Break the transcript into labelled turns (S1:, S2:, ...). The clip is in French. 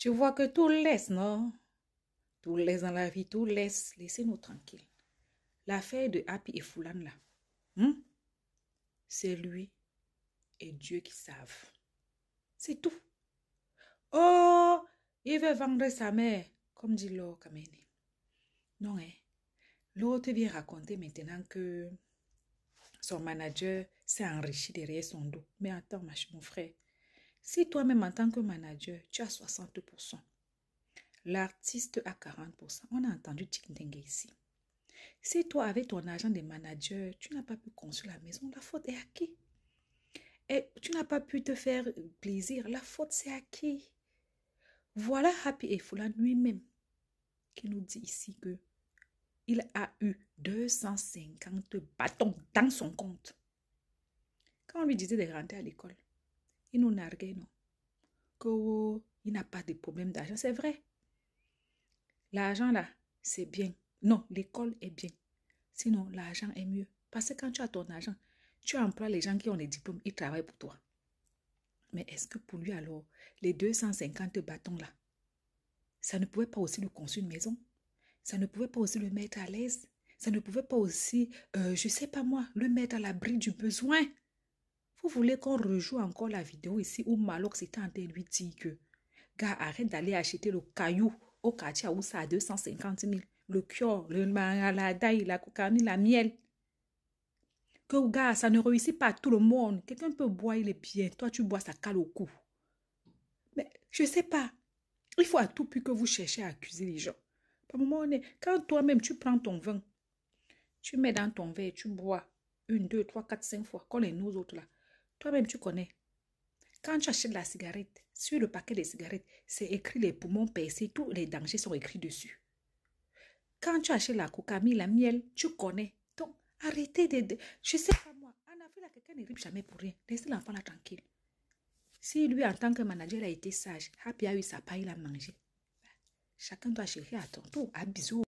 S1: Tu vois que tout laisse, non Tout laisse dans la vie, tout laisse. Laissez-nous tranquilles. L'affaire de Happy et Foulane, là, hmm? c'est lui et Dieu qui savent. C'est tout. Oh, il veut vendre sa mère, comme dit l'autre. Kamene. Non, hein? L'autre vient raconter maintenant que son manager s'est enrichi derrière son dos. Mais attends, mon frère, si toi-même en tant que manager, tu as 60%, l'artiste a 40%, on a entendu Chikdengue ici. Si toi, avec ton agent de manager, tu n'as pas pu construire la maison, la faute est à qui Et tu n'as pas pu te faire plaisir, la faute c'est à qui Voilà Happy Efoula lui-même qui nous dit ici que il a eu 250 bâtons dans son compte. Quand on lui disait de rentrer à l'école, il nous narguaient, non Que il n'a pas de problème d'argent. C'est vrai. L'argent, là, c'est bien. Non, l'école est bien. Sinon, l'argent est mieux. Parce que quand tu as ton argent, tu emploies les gens qui ont des diplômes, ils travaillent pour toi. Mais est-ce que pour lui, alors, les 250 bâtons-là, ça ne pouvait pas aussi le construire une maison Ça ne pouvait pas aussi le mettre à l'aise Ça ne pouvait pas aussi, euh, je ne sais pas moi, le mettre à l'abri du besoin vous voulez qu'on rejoue encore la vidéo ici où Malok était en de lui dire que gars, arrête d'aller acheter le caillou au quartier à ça a 250 000, le cure, le daï, la cocaïne, la miel. Que gars, ça ne réussit pas à tout le monde. Quelqu'un peut boire, les est Toi, tu bois, ça cale au cou. Mais je ne sais pas. Il faut à tout prix que vous cherchez à accuser les gens. Par moment, quand toi-même, tu prends ton vin, tu mets dans ton verre, tu bois une, deux, trois, quatre, cinq fois, comme les nous autres là. Toi-même, tu connais. Quand tu achètes la cigarette, sur le paquet de cigarettes, c'est écrit les poumons percés, tous les dangers sont écrits dessus. Quand tu achètes la coca la miel, tu connais. Donc, arrêtez de, Je sais pas moi, en Afrique, quelqu'un ne rime jamais pour rien. Laissez l'enfant là tranquille. Si lui, en tant que manager, a été sage, Happy a eu sa paille, il a mangé. Chacun doit gérer à ton tour. À bisous.